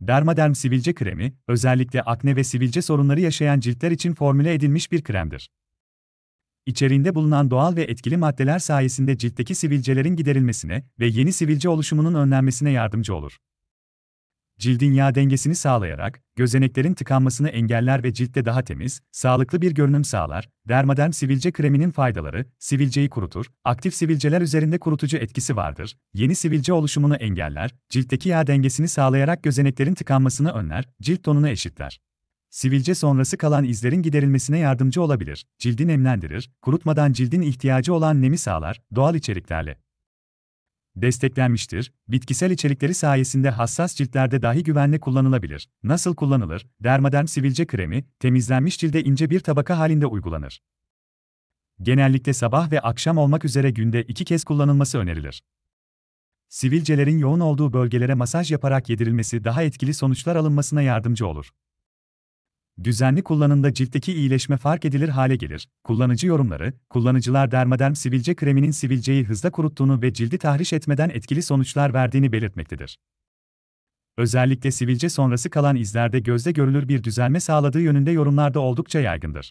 Dermaderm sivilce kremi, özellikle akne ve sivilce sorunları yaşayan ciltler için formüle edilmiş bir kremdir. İçerinde bulunan doğal ve etkili maddeler sayesinde ciltteki sivilcelerin giderilmesine ve yeni sivilce oluşumunun önlenmesine yardımcı olur cildin yağ dengesini sağlayarak, gözeneklerin tıkanmasını engeller ve ciltte daha temiz, sağlıklı bir görünüm sağlar. Dermaderm sivilce kreminin faydaları, sivilceyi kurutur, aktif sivilceler üzerinde kurutucu etkisi vardır, yeni sivilce oluşumunu engeller, ciltteki yağ dengesini sağlayarak gözeneklerin tıkanmasını önler, cilt tonunu eşitler. Sivilce sonrası kalan izlerin giderilmesine yardımcı olabilir, cildi nemlendirir, kurutmadan cildin ihtiyacı olan nemi sağlar, doğal içeriklerle desteklenmiştir, bitkisel içerikleri sayesinde hassas ciltlerde dahi güvenle kullanılabilir. Nasıl kullanılır? Dermaderm sivilce kremi, temizlenmiş cilde ince bir tabaka halinde uygulanır. Genellikle sabah ve akşam olmak üzere günde iki kez kullanılması önerilir. Sivilcelerin yoğun olduğu bölgelere masaj yaparak yedirilmesi daha etkili sonuçlar alınmasına yardımcı olur. Düzenli kullanımda ciltteki iyileşme fark edilir hale gelir. Kullanıcı yorumları, kullanıcılar dermaderm sivilce kreminin sivilceyi hızla kuruttuğunu ve cildi tahriş etmeden etkili sonuçlar verdiğini belirtmektedir. Özellikle sivilce sonrası kalan izlerde gözde görülür bir düzelme sağladığı yönünde yorumlarda oldukça yaygındır.